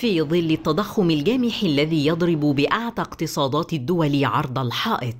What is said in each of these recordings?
في ظل التضخم الجامح الذي يضرب باعتى اقتصادات الدول عرض الحائط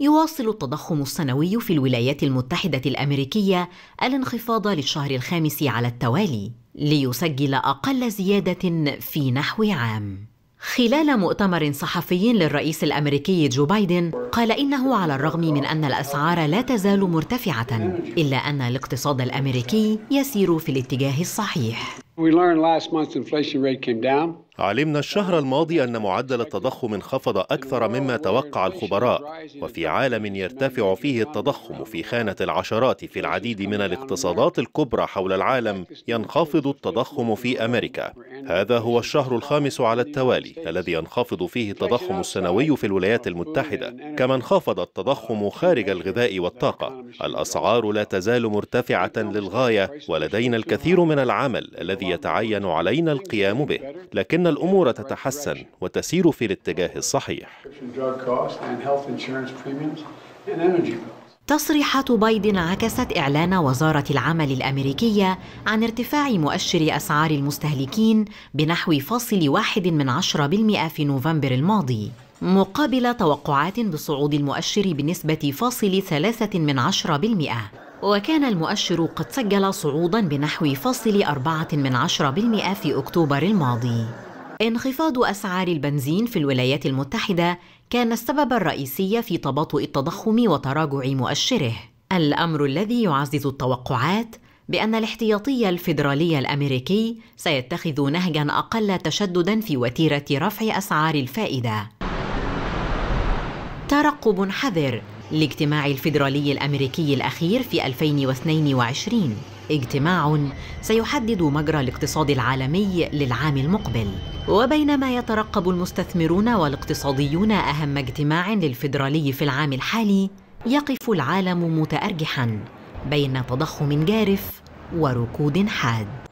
يواصل التضخم السنوي في الولايات المتحده الامريكيه الانخفاض للشهر الخامس على التوالي ليسجل اقل زياده في نحو عام خلال مؤتمر صحفي للرئيس الامريكي جو بايدن قال انه على الرغم من ان الاسعار لا تزال مرتفعه الا ان الاقتصاد الامريكي يسير في الاتجاه الصحيح we learned last month's inflation rate came down. علمنا الشهر الماضي أن معدل التضخم انخفض أكثر مما توقع الخبراء وفي عالم يرتفع فيه التضخم في خانة العشرات في العديد من الاقتصادات الكبرى حول العالم ينخفض التضخم في أمريكا هذا هو الشهر الخامس على التوالي الذي ينخفض فيه التضخم السنوي في الولايات المتحدة كما انخفض التضخم خارج الغذاء والطاقة الأسعار لا تزال مرتفعة للغاية ولدينا الكثير من العمل الذي يتعين علينا القيام به لكن ان الأمور تتحسن وتسير في الاتجاه الصحيح تصريحات بايدن عكست إعلان وزارة العمل الأمريكية عن ارتفاع مؤشر أسعار المستهلكين بنحو فاصل واحد من عشرة بالمئة في نوفمبر الماضي مقابل توقعات بصعود المؤشر بنسبة فاصل ثلاثة من عشرة بالمئة وكان المؤشر قد سجل صعودا بنحو فاصل أربعة من عشرة بالمئة في أكتوبر الماضي انخفاض أسعار البنزين في الولايات المتحدة كان السبب الرئيسي في تباطؤ التضخم وتراجع مؤشره، الأمر الذي يعزز التوقعات بأن الاحتياطي الفيدرالي الأمريكي سيتخذ نهجا أقل تشددا في وتيرة رفع أسعار الفائدة. ترقب حذر لاجتماع الفيدرالي الأمريكي الأخير في 2022 اجتماع سيحدد مجرى الاقتصاد العالمي للعام المقبل وبينما يترقب المستثمرون والاقتصاديون أهم اجتماع للفيدرالي في العام الحالي يقف العالم متأرجحاً بين تضخم جارف وركود حاد